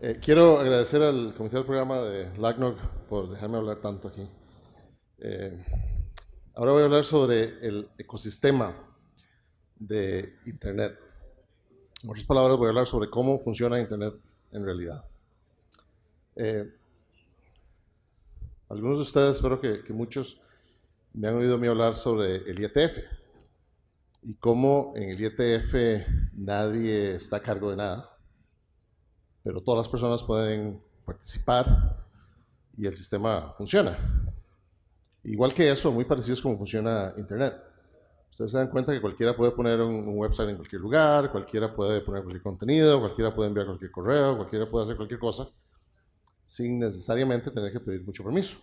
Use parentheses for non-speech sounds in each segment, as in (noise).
Eh, quiero agradecer al comité del programa de LACNOG por dejarme hablar tanto aquí. Eh, ahora voy a hablar sobre el ecosistema de Internet. En otras palabras, voy a hablar sobre cómo funciona Internet en realidad. Eh, algunos de ustedes, espero que, muchos, me han oído hablar sobre el IETF y cómo en el IETF nadie está a cargo de nada pero todas las personas pueden participar y el sistema funciona. Igual que eso, muy parecido es como funciona Internet. Ustedes se dan cuenta que cualquiera puede poner un, website en cualquier lugar, cualquiera puede poner cualquier contenido, cualquiera puede enviar cualquier correo, cualquiera puede hacer cualquier cosa, sin necesariamente tener que pedir mucho permiso.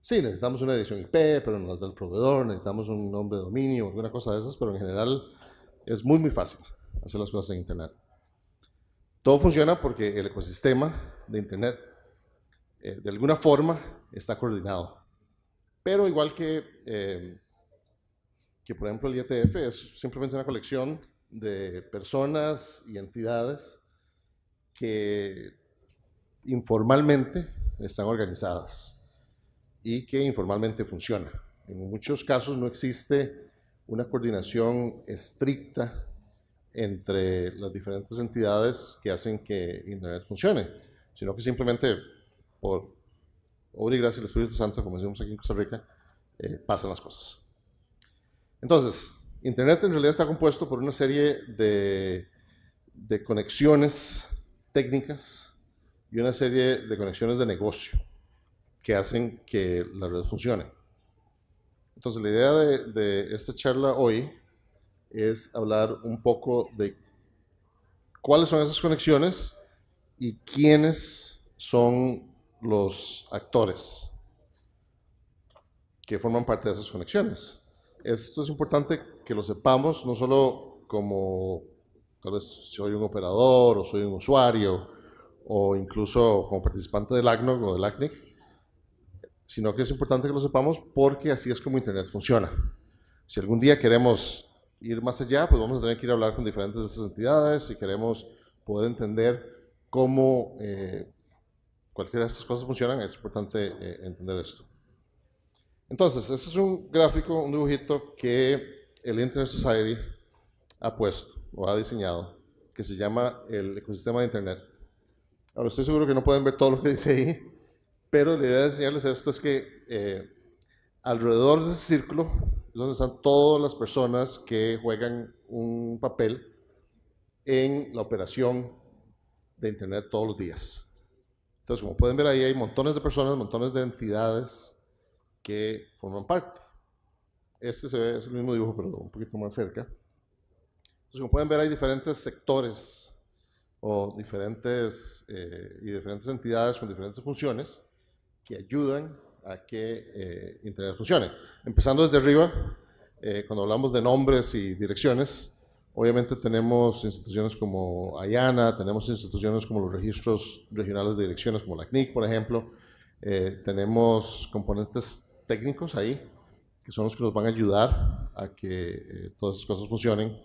Sí, necesitamos una dirección IP, pero nos la da el proveedor, necesitamos un nombre de dominio, alguna cosa de esas, pero en general es muy, muy fácil hacer las cosas en Internet. Todo funciona porque el ecosistema de Internet, eh, de alguna forma, está coordinado. Pero igual que, eh, que por ejemplo, el IETF es simplemente una colección de personas y entidades que informalmente están organizadas y que informalmente funciona. En muchos casos no existe una coordinación estricta entre las diferentes entidades que hacen que Internet funcione, sino que simplemente por obra y gracia del Espíritu Santo, como decimos aquí en Costa Rica, eh, pasan las cosas. Entonces, Internet en realidad está compuesto por una serie de, conexiones técnicas y una serie de conexiones de negocio que hacen que la red funcione. Entonces, la idea de, de esta charla hoy es hablar un poco de cuáles son esas conexiones y quiénes son los actores que forman parte de esas conexiones. Esto es importante que lo sepamos, no solo como tal vez soy un operador o soy un usuario o incluso como participante del ACNOG o del ACNIC, sino que es importante que lo sepamos porque así es como Internet funciona. Si algún día queremos ir más allá, pues vamos a tener que ir a hablar con diferentes de estas entidades si queremos poder entender cómo eh, cualquiera de estas cosas funcionan, es importante eh, entender esto. Entonces, este es un gráfico, un dibujito que el Internet Society ha puesto o ha diseñado, que se llama el ecosistema de Internet. Ahora, estoy seguro que no pueden ver todo lo que dice ahí, pero la idea de enseñarles esto es que eh, alrededor de ese círculo donde están todas las personas que juegan un papel en la operación de Internet todos los días. Entonces, como pueden ver ahí, hay montones de personas, montones de entidades que forman parte. Este se ve, es el mismo dibujo, pero un poquito más cerca. Entonces, como pueden ver, hay diferentes sectores o diferentes, eh, y diferentes entidades con diferentes funciones que ayudan a que eh, Internet funcione. Empezando desde arriba, eh, cuando hablamos de nombres y direcciones, obviamente tenemos instituciones como AYANA, tenemos instituciones como los registros regionales de direcciones, como la CNIC, por ejemplo, eh, tenemos componentes técnicos ahí, que son los que nos van a ayudar a que todas esas cosas funcionen.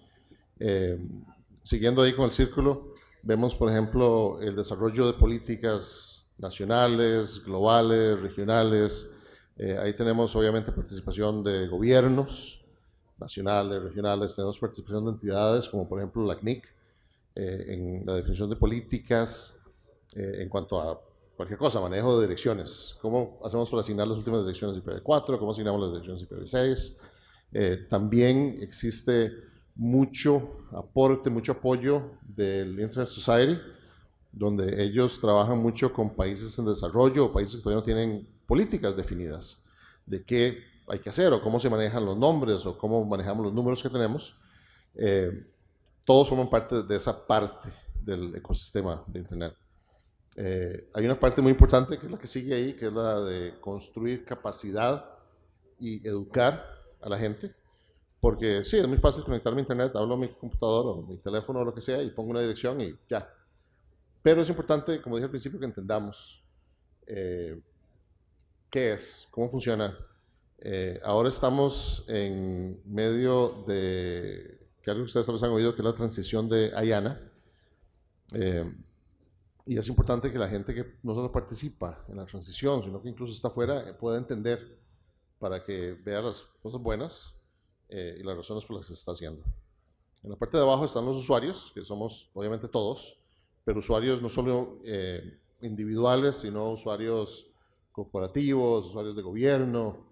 siguiendo ahí con el círculo, vemos, por ejemplo, el desarrollo de políticas nacionales, globales, regionales. Eh, ahí tenemos obviamente participación de gobiernos nacionales, regionales, tenemos participación de entidades como por ejemplo la CNIC eh, en la definición de políticas eh, en cuanto a cualquier cosa, manejo de direcciones, cómo hacemos para asignar las últimas direcciones IPv4, cómo asignamos las direcciones IPv6. también existe mucho aporte, mucho apoyo del Internet Society, donde ellos trabajan mucho con países en desarrollo o países que todavía no tienen políticas definidas de qué hay que hacer o cómo se manejan los nombres o cómo manejamos los números que tenemos. Eh, todos forman parte de esa parte del ecosistema de Internet. Eh, hay una parte muy importante que es la que sigue ahí, que es la de construir capacidad y educar a la gente. Porque sí, es muy fácil conectarme a Internet, hablo a mi computador o mi teléfono o lo que sea y pongo una dirección y ya, pero es importante, como dije al principio, que entendamos eh, qué es, cómo funciona. Eh, ahora estamos en medio de, que algo que ustedes tal vez han oído, que es la transición de Ayana. Eh, y es importante que la gente que no solo participa en la transición, sino que incluso está afuera, pueda entender para que vea las cosas buenas y las razones por las que se está haciendo. En la parte de abajo están los usuarios, que somos obviamente todos, pero usuarios no solo eh, individuales, sino usuarios corporativos, usuarios de gobierno,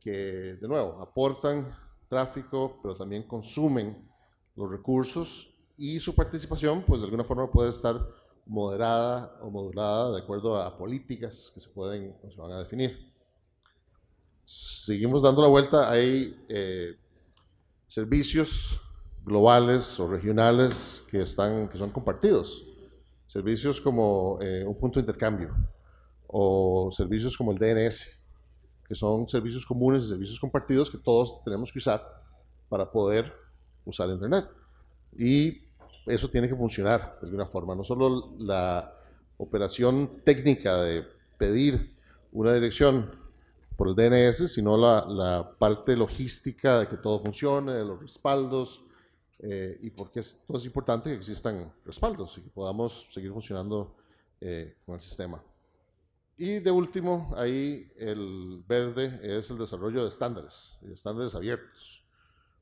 que de nuevo aportan tráfico, pero también consumen los recursos y su participación, pues de alguna forma puede estar moderada o modulada de acuerdo a políticas que se pueden o se van a definir. Seguimos dando la vuelta, hay eh, servicios globales o regionales que, están, que son compartidos. Servicios como eh, un punto de intercambio o servicios como el DNS, que son servicios comunes y servicios compartidos que todos tenemos que usar para poder usar Internet. Y eso tiene que funcionar de alguna forma. No solo la operación técnica de pedir una dirección por el DNS, sino la, la parte logística de que todo funcione, de los respaldos, eh, y porque es, es pues, importante que existan respaldos y que podamos seguir funcionando eh, con el sistema. Y de último, ahí el verde es el desarrollo de estándares, estándares abiertos.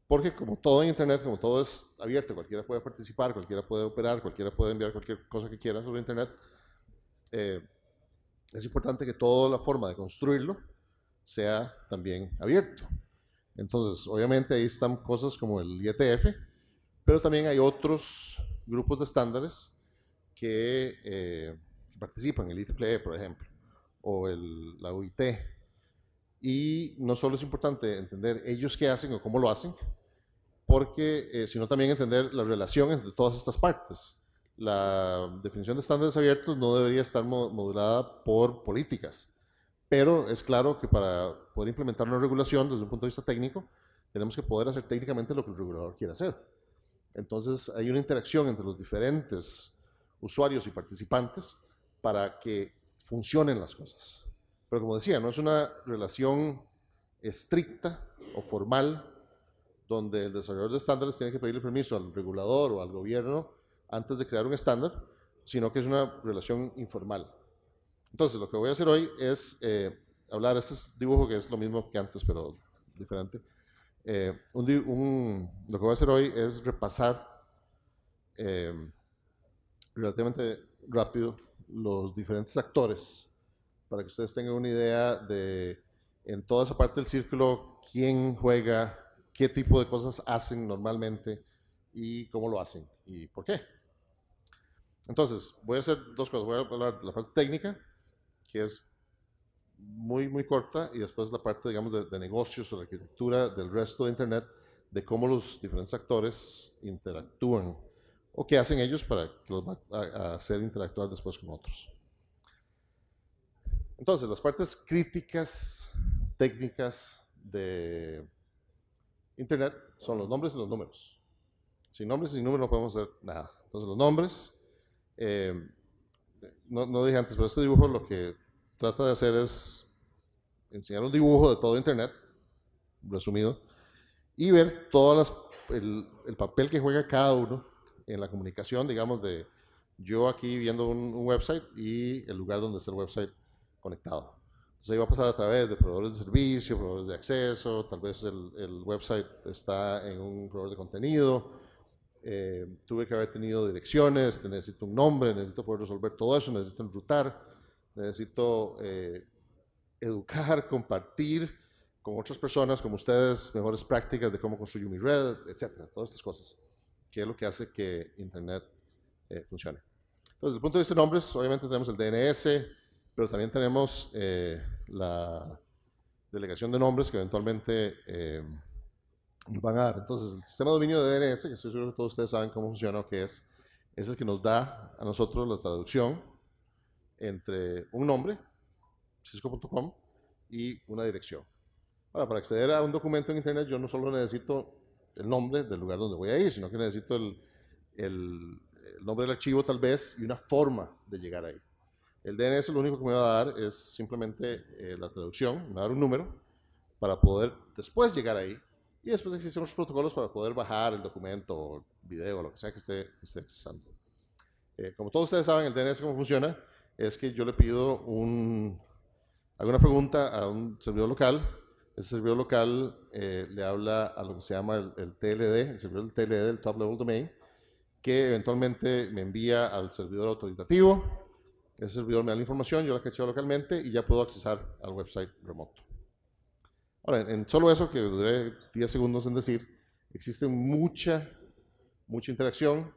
Porque como todo en Internet, como todo es abierto, cualquiera puede participar, cualquiera puede operar, cualquiera puede enviar cualquier cosa que quiera sobre Internet, eh, es importante que toda la forma de construirlo sea también abierto. Entonces, obviamente ahí están cosas como el IETF, pero también hay otros grupos de estándares que, eh, participan, el IEEE, por ejemplo, o el, la UIT. Y no solo es importante entender ellos qué hacen o cómo lo hacen, porque eh, sino también entender la relación entre todas estas partes. La definición de estándares abiertos no debería estar modulada por políticas, pero es claro que para poder implementar una regulación desde un punto de vista técnico, tenemos que poder hacer técnicamente lo que el regulador quiere hacer. Entonces hay una interacción entre los diferentes usuarios y participantes para que funcionen las cosas. Pero como decía, no es una relación estricta o formal donde el desarrollador de estándares tiene que pedirle permiso al regulador o al gobierno antes de crear un estándar, sino que es una relación informal. Entonces, lo que voy a hacer hoy es eh, hablar, este dibujo que es lo mismo que antes, pero diferente, eh, un, lo que voy a hacer hoy es repasar eh, relativamente rápido los diferentes actores para que ustedes tengan una idea de en toda esa parte del círculo quién juega, qué tipo de cosas hacen normalmente y cómo lo hacen y por qué. Entonces, voy a hacer dos cosas. Voy a hablar de la parte técnica, que es muy, muy corta y después la parte, digamos, de, negocios o la arquitectura del resto de Internet, de cómo los diferentes actores interactúan o qué hacen ellos para que los a, hacer interactuar después con otros. Entonces, las partes críticas, técnicas de Internet son los nombres y los números. Sin nombres y sin números no podemos hacer nada. Entonces, los nombres, eh, no, no, dije antes, pero este dibujo lo que trata de hacer es enseñar un dibujo de todo Internet, resumido, y ver todas el, el papel que juega cada uno en la comunicación, digamos, de yo aquí viendo un, un website y el lugar donde está el website conectado. Entonces ahí va a pasar a través de proveedores de servicio, proveedores de acceso, tal vez el, el website está en un proveedor de contenido, eh, tuve que haber tenido direcciones, necesito un nombre, necesito poder resolver todo eso, necesito enrutar necesito eh, educar, (laughs) compartir con otras personas como ustedes mejores prácticas de cómo construyo mi red, etcétera, todas estas cosas, que es lo que hace que Internet eh, funcione. Entonces, desde el punto de vista de nombres, obviamente tenemos el DNS, pero también tenemos eh, la delegación de nombres que eventualmente eh, van a dar. Entonces, el sistema de dominio de DNS, que estoy seguro que todos ustedes saben cómo funciona o es, es el que nos da a nosotros la traducción entre un nombre, cisco.com, y una dirección. Ahora, para acceder a un documento en Internet, yo no solo necesito el nombre del lugar donde voy a ir, sino que necesito el, nombre del archivo tal vez y una forma de llegar ahí. El DNS lo único que me va a dar es simplemente eh, la traducción, me va a dar un número para poder después llegar ahí y después existen otros protocolos para poder bajar el documento o el video o lo que sea que esté, accesando. Eh, como todos ustedes saben, el DNS cómo funciona es que yo le pido un, alguna pregunta a un servidor local. Ese servidor local eh, le habla a lo que se llama el, TLD, el servidor del TLD, el Top Level Domain, que eventualmente me envía al servidor autoritativo. Ese servidor me da la información, yo la gestiono localmente y ya puedo accesar al website remoto. Ahora, en solo eso, que duré 10 segundos en decir, existe mucha, mucha interacción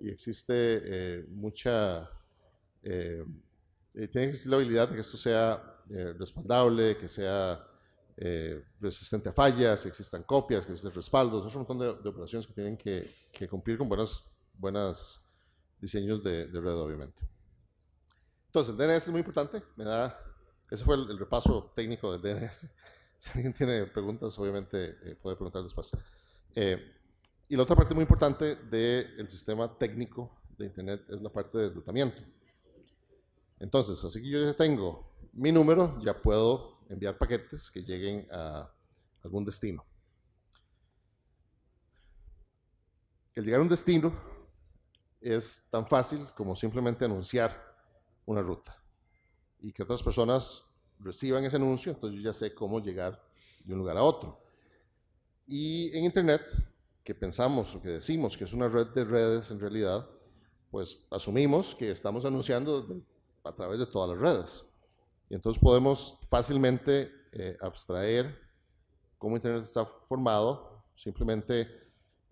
y existe eh, mucha eh, tiene que existir la habilidad de que esto sea eh, respaldable, que sea eh, resistente a fallas, que existan copias, que existan respaldos, es un montón de, operaciones que tienen que, cumplir con buenos buenas diseños de, red, obviamente. Entonces, el DNS es muy importante, me da, ese fue el, repaso técnico del DNS. (laughs) Si alguien tiene preguntas, obviamente eh, puede preguntar después. y la otra parte muy importante del sistema técnico de Internet es la parte de dotamiento. Entonces, así que yo ya tengo mi número, ya puedo enviar paquetes que lleguen a algún destino. El llegar a un destino es tan fácil como simplemente anunciar una ruta y que otras personas reciban ese anuncio, entonces yo ya sé cómo llegar de un lugar a otro. Y en Internet, que pensamos o que decimos que es una red de redes en realidad, pues asumimos que estamos anunciando a través de todas las redes. Y entonces podemos fácilmente eh, abstraer cómo Internet está formado simplemente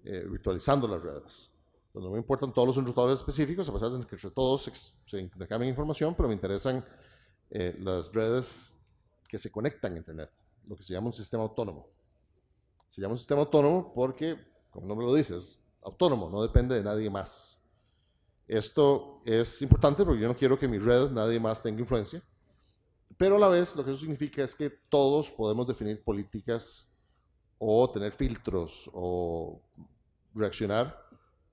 eh, virtualizando las redes. no me importan todos los enrutadores específicos, a pesar de que entre todos se intercambian información, pero me interesan eh, las redes que se conectan a Internet, lo que se llama un sistema autónomo. Se llama un sistema autónomo porque, como el nombre lo dice, es autónomo, no depende de nadie más. Esto es importante porque yo no quiero que mi red nadie más tenga influencia, pero a la vez lo que eso significa es que todos podemos definir políticas o tener filtros o reaccionar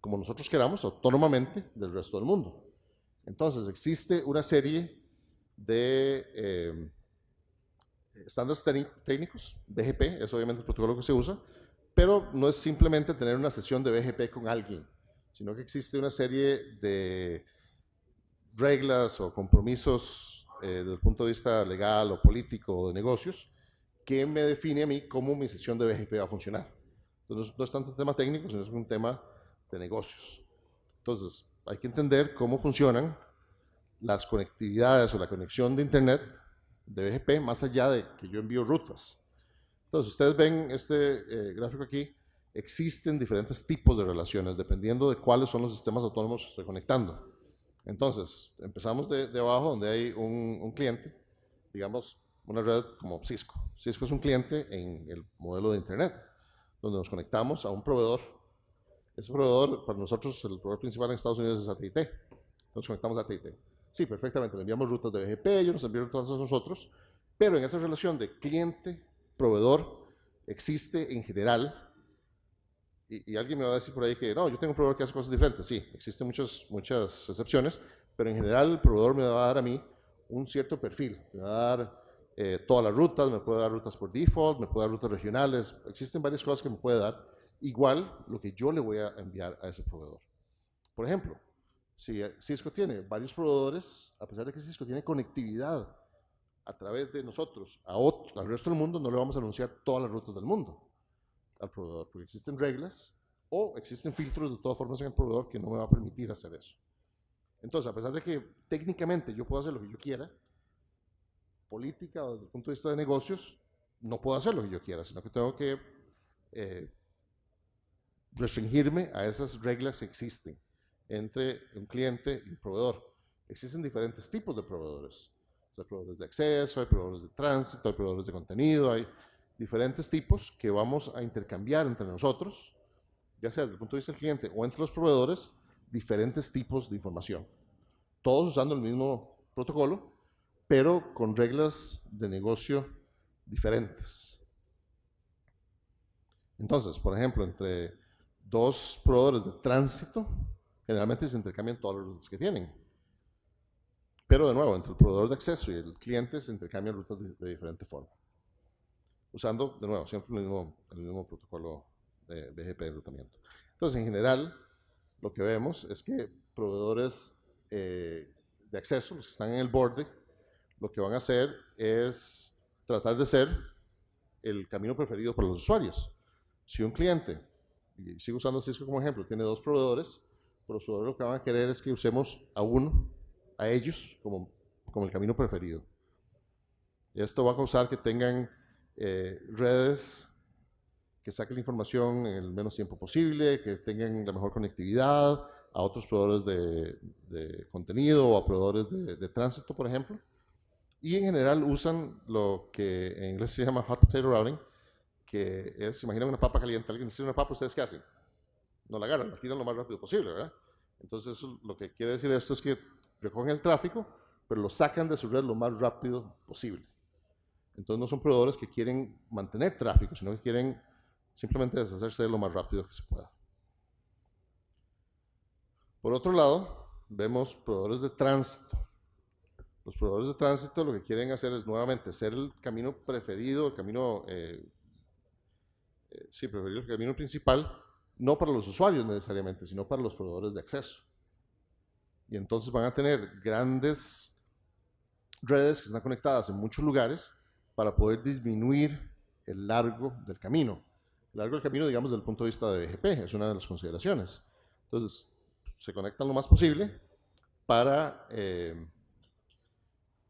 como nosotros queramos autónomamente del resto del mundo. Entonces existe una serie de em, estándares técnicos, BGP es obviamente el protocolo que se usa, pero no es simplemente tener una sesión de BGP con alguien sino que existe una serie de reglas o compromisos eh, desde el punto de vista legal o político o de negocios que me define a mí cómo mi sesión de BGP va a funcionar. Entonces, no es tanto un tema técnico, sino es un tema de negocios. Entonces, hay que entender cómo funcionan las conectividades o la conexión de Internet de BGP más allá de que yo envío rutas. Entonces, ustedes ven este eh, gráfico aquí, existen diferentes tipos de relaciones dependiendo de cuáles son los sistemas autónomos que estoy conectando. Entonces, empezamos de, abajo donde hay un, cliente, digamos una red como Cisco. Cisco es un cliente en el modelo de Internet, donde nos conectamos a un proveedor. Ese proveedor, para nosotros, el proveedor principal en Estados Unidos es AT&T. Entonces conectamos a AT&T. Sí, perfectamente, le enviamos rutas de BGP, ellos nos envían rutas a nosotros, pero en esa relación de cliente-proveedor existe en general y, alguien me va a decir por ahí que no, yo tengo un proveedor que hace cosas diferentes. Sí, existen muchas, muchas excepciones, pero en general el proveedor me va a dar a mí un cierto perfil. Me va a dar eh, todas las rutas, me puede dar rutas por default, me puede dar rutas regionales. Existen varias cosas que me puede dar. Igual lo que yo le voy a enviar a ese proveedor. Por ejemplo, si eh, Cisco tiene varios proveedores, a pesar de que Cisco tiene conectividad a través de nosotros a otro, al resto del mundo, no le vamos a anunciar todas las rutas del mundo al proveedor, porque existen reglas o existen filtros de todas formas en el proveedor que no me va a permitir hacer eso. Entonces, a pesar de que técnicamente yo puedo hacer lo que yo quiera, política o desde el punto de vista de negocios, no puedo hacer lo que yo quiera, sino que tengo que eh, restringirme a esas reglas que existen entre un cliente y un proveedor. Existen diferentes tipos de proveedores. Hay proveedores de acceso, hay proveedores de tránsito, hay proveedores de contenido, hay diferentes tipos que vamos a intercambiar entre nosotros, ya sea desde el punto de vista del cliente o entre los proveedores, diferentes tipos de información. Todos usando el mismo protocolo, pero con reglas de negocio diferentes. Entonces, por ejemplo, entre dos proveedores de tránsito, generalmente se intercambian todas las rutas que tienen. Pero de nuevo, entre el proveedor de acceso y el cliente se intercambian rutas de, de diferente forma usando, de nuevo, siempre el mismo, protocolo de BGP de enrutamiento. Entonces, en general, lo que vemos es que proveedores eh, de acceso, los que están en el borde, lo que van a hacer es tratar de ser el camino preferido para los usuarios. Si un cliente, y sigo usando Cisco como ejemplo, tiene dos proveedores, los proveedores lo que van a querer es que usemos a uno, a ellos, como, como el camino preferido. Esto va a causar que tengan eh, redes que saquen la información en el menos tiempo posible, que tengan la mejor conectividad a otros proveedores de, contenido o a proveedores de, tránsito, por ejemplo. Y en general usan lo que en inglés se llama hot potato routing, que es, imagínense una papa caliente, alguien dice una papa, ¿ustedes qué hacen? No la agarran, la tiran lo más rápido posible, ¿verdad? Entonces lo que quiere decir esto es que recogen el tráfico, pero lo sacan de su red lo más rápido posible. Entonces no son proveedores que quieren mantener tráfico, sino que quieren simplemente deshacerse de lo más rápido que se pueda. Por otro lado, vemos proveedores de tránsito. Los proveedores de tránsito lo que quieren hacer es nuevamente ser el camino preferido, el camino, eh, eh, sí, preferido, el camino principal, no para los usuarios necesariamente, sino para los proveedores de acceso. Y entonces van a tener grandes redes que están conectadas en muchos lugares para poder disminuir el largo del camino. El largo del camino, digamos, desde el punto de vista de BGP, e es una de las consideraciones. Entonces, se conectan lo más posible para, eh,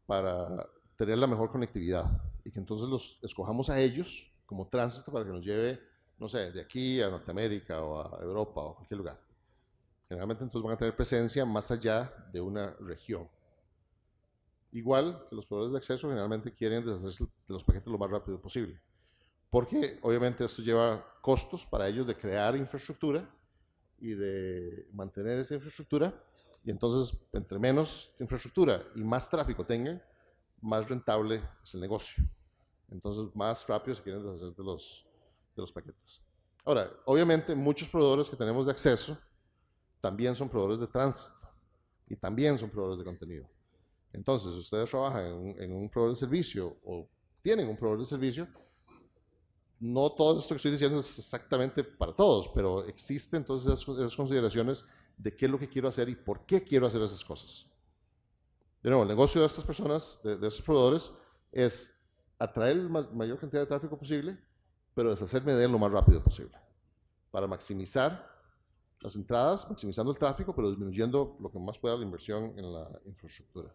para tener la mejor conectividad y que entonces los escojamos a ellos como tránsito para que nos lleve, no sé, de aquí a Norteamérica o a Europa o a cualquier lugar. Generalmente entonces van a tener presencia más allá de una región. Igual que los proveedores de acceso generalmente quieren deshacerse de los paquetes lo más rápido posible, porque obviamente esto lleva costos para ellos de crear infraestructura y de mantener esa infraestructura, y entonces entre menos infraestructura y más tráfico tengan, más rentable es el negocio. Entonces más rápido se quieren deshacer de los, de los paquetes. Ahora, obviamente muchos proveedores que tenemos de acceso también son proveedores de tránsito y también son proveedores de contenido. Entonces, ustedes trabajan en un, proveedor de servicio o tienen un proveedor de servicio, no todo esto que estoy diciendo es exactamente para todos, pero existen entonces esas, consideraciones de qué es lo que quiero hacer y por qué quiero hacer esas cosas. De nuevo, el negocio de estas personas, de, de estos proveedores, es atraer la mayor cantidad de tráfico posible, pero deshacerme de él lo más rápido posible, para maximizar las entradas, maximizando el tráfico, pero disminuyendo lo que más pueda la inversión en la infraestructura.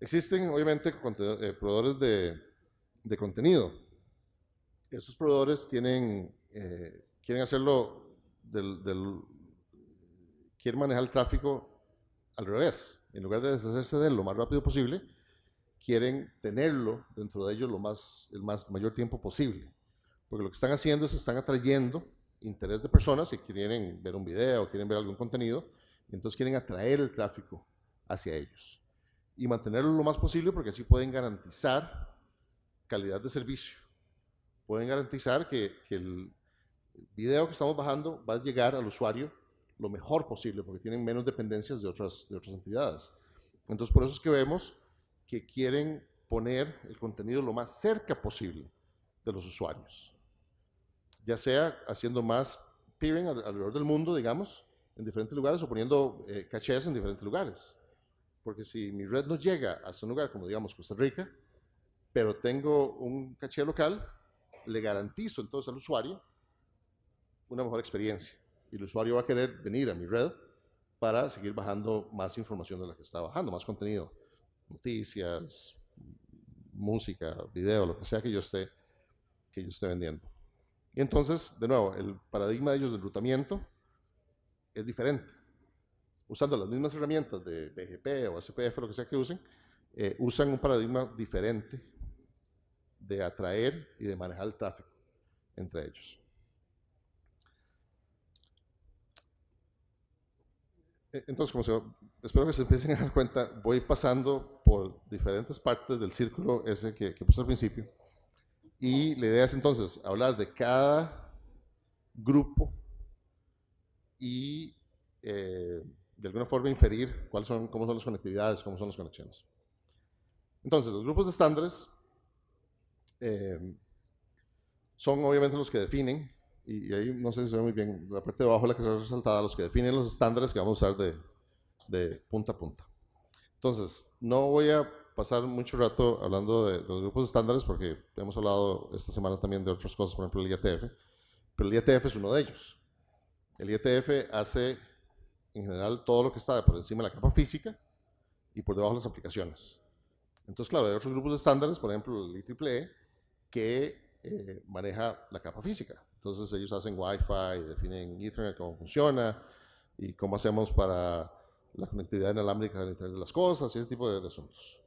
Existen, obviamente, eh, proveedores de, contenido. Esos proveedores tienen, eh, quieren hacerlo, del, quieren manejar el tráfico al revés. En lugar de deshacerse de él lo más rápido posible, quieren tenerlo dentro de ellos lo más, el más, mayor tiempo posible. Porque lo que están haciendo es están atrayendo interés de personas que quieren ver un video, quieren ver algún contenido, entonces quieren atraer el tráfico hacia ellos y mantenerlo lo más posible porque así pueden garantizar calidad de servicio. Pueden garantizar que, el video que estamos bajando va a llegar al usuario lo mejor posible porque tienen menos dependencias de otras, de otras entidades. Entonces, por eso es que vemos que quieren poner el contenido lo más cerca posible de los usuarios, ya sea haciendo más peering alrededor del mundo, digamos, en diferentes lugares o poniendo eh, cachés en diferentes lugares. Porque si mi red no llega a un lugar como digamos Costa Rica, pero tengo un caché local, le garantizo entonces al usuario una mejor experiencia. Y el usuario va a querer venir a mi red para seguir bajando más información de la que está bajando, más contenido, noticias, música, video, lo que sea que yo esté, que yo esté vendiendo. Y entonces, de nuevo, el paradigma de ellos del rutamiento es diferente usando las mismas herramientas de BGP o SPF, lo que sea que usen, eh, usan un paradigma diferente de atraer y de manejar el tráfico entre ellos. E, entonces, como se, espero que se empiecen a dar cuenta, voy pasando por diferentes partes del círculo ese que, que puse al principio. Y la idea es entonces hablar de cada grupo y eh, de alguna forma inferir cuáles son, cómo son las conectividades, cómo son las conexiones. Entonces, los grupos de estándares eh, son obviamente los que definen, y, ahí no sé si se ve muy bien, la parte de abajo la que está resaltada, los que definen los estándares que vamos a usar de, punta a punta. Entonces, no voy a pasar mucho rato hablando de, los grupos de estándares porque hemos hablado esta semana también de otras cosas, por ejemplo el IETF, pero el IETF es uno de ellos. El IETF hace en general todo lo que está por encima de la capa física y por debajo de las aplicaciones. Entonces, claro, hay otros grupos de estándares, por ejemplo el IEEE, e, que eh, maneja la capa física. Entonces ellos hacen Wi-Fi, definen Ethernet, cómo funciona y cómo hacemos para la conectividad inalámbrica del Internet de las Cosas y ese tipo de, asuntos.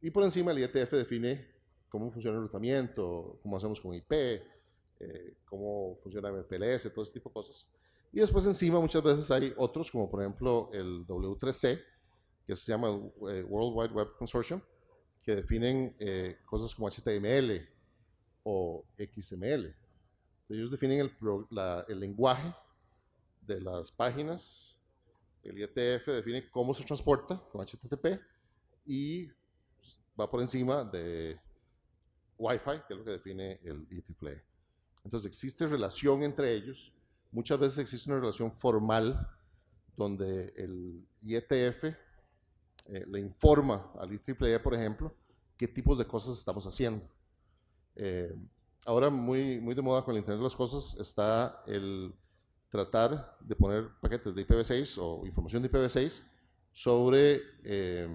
Y por encima el IETF define cómo funciona el rutamiento, cómo hacemos con IP, eh, cómo funciona MPLS, todo ese tipo de cosas. Y después encima muchas veces hay otros, como por ejemplo el W3C, que se llama eh, World Wide Web Consortium, que definen eh, cosas como HTML o XML. Ellos definen el, el lenguaje de las páginas, el IETF define cómo se transporta con HTTP y va por encima de Wi-Fi, que es lo que define el IETF. Entonces existe relación entre ellos Muchas veces existe una relación formal donde el IETF eh, le informa al IEEE, por ejemplo, qué tipos de cosas estamos haciendo. Eh, ahora muy, muy de moda con el Internet de las Cosas está el tratar de poner paquetes de IPv6 o información de IPv6 sobre eh,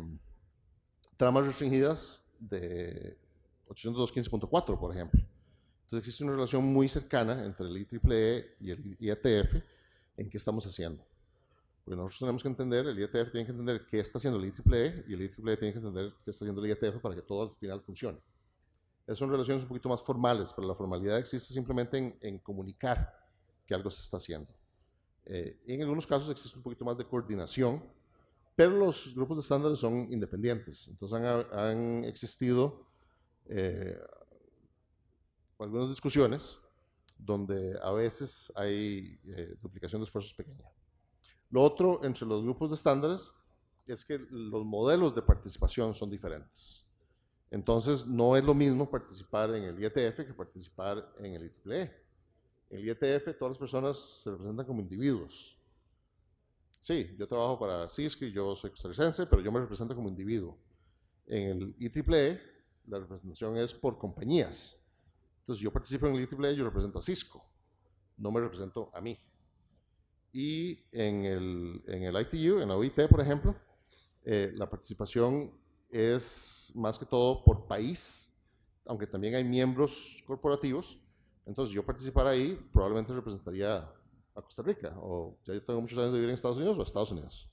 tramas restringidas de 802.15.4, por ejemplo. Entonces existe una relación muy cercana entre el IEEE y el IETF en qué estamos haciendo. Porque nosotros tenemos que entender, el IETF tiene que entender qué está haciendo el IEEE y el IEEE tiene que entender qué está haciendo el IETF para que todo al final funcione. Esas son relaciones un poquito más formales, pero la formalidad existe simplemente en, comunicar que algo se está haciendo. Eh, en algunos casos existe un poquito más de coordinación, pero los grupos de estándares son independientes. Entonces han, existido eh, algunas discusiones donde a veces hay eh, duplicación de esfuerzos pequeña. Lo otro entre los grupos de estándares es que los modelos de participación son diferentes. Entonces, no es lo mismo participar en el IETF que participar en el IEEE. En el IETF todas las personas se representan como individuos. Sí, yo trabajo para Cisco y yo soy costarricense, pero yo me represento como individuo. En el IEEE la representación es por compañías. Entonces yo participo en el ETPLA, yo represento a Cisco, no me represento a mí. Y en el, en el ITU, en la OIT, por ejemplo, eh, la participación es más que todo por país, aunque también hay miembros corporativos. Entonces yo participar ahí probablemente representaría a Costa Rica, o ya yo tengo muchos años de vivir en Estados Unidos o a Estados Unidos.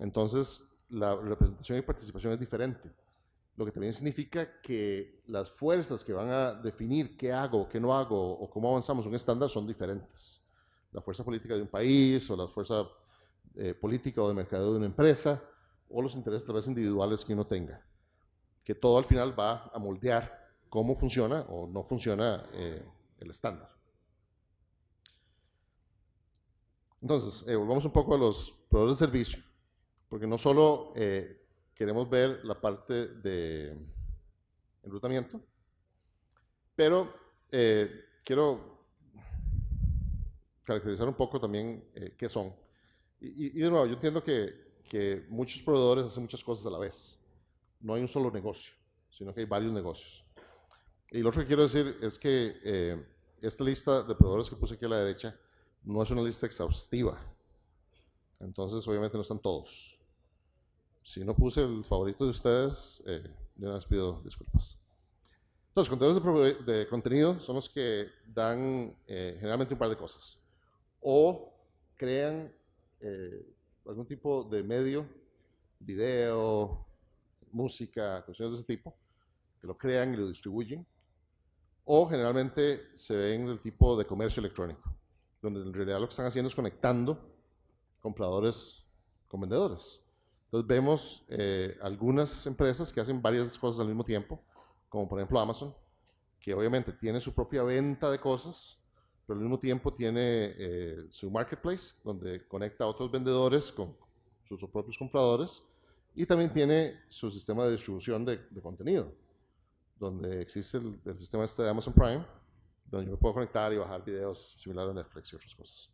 Entonces la representación y participación es diferente lo que también significa que las fuerzas que van a definir qué hago, qué no hago o cómo avanzamos un estándar son diferentes. La fuerza política de un país o la fuerza eh, política o de mercado de una empresa o los intereses tal vez individuales que uno tenga. Que todo al final va a moldear cómo funciona o no funciona eh, el estándar. Entonces, eh, volvamos un poco a los proveedores de servicio, porque no solo queremos ver la parte de enrutamiento, pero eh, quiero caracterizar un poco también eh, qué son. Y, de nuevo, yo entiendo que, muchos proveedores hacen muchas cosas a la vez. No hay un solo negocio, sino que hay varios negocios. Y lo otro que quiero decir es que eh, esta lista de proveedores que puse aquí a la derecha no es una lista exhaustiva. Entonces, obviamente no están todos. Si no puse el favorito de ustedes, eh, yo les pido disculpas. Los contenedores de, contenido son los que dan eh, generalmente un par de cosas. O crean eh, algún tipo de medio, video, música, cuestiones de ese tipo, que lo crean y lo distribuyen. O generalmente se ven del tipo de comercio electrónico, donde en realidad lo que están haciendo es conectando compradores con vendedores. Entonces vemos eh, algunas empresas que hacen varias cosas al mismo tiempo, como por ejemplo Amazon, que obviamente tiene su propia venta de cosas, pero al mismo tiempo tiene eh, su marketplace, donde conecta a otros vendedores con sus propios compradores, y también tiene su sistema de distribución de, contenido, donde existe el, sistema este de Amazon Prime, donde yo me puedo conectar y bajar videos similares a Netflix y otras cosas.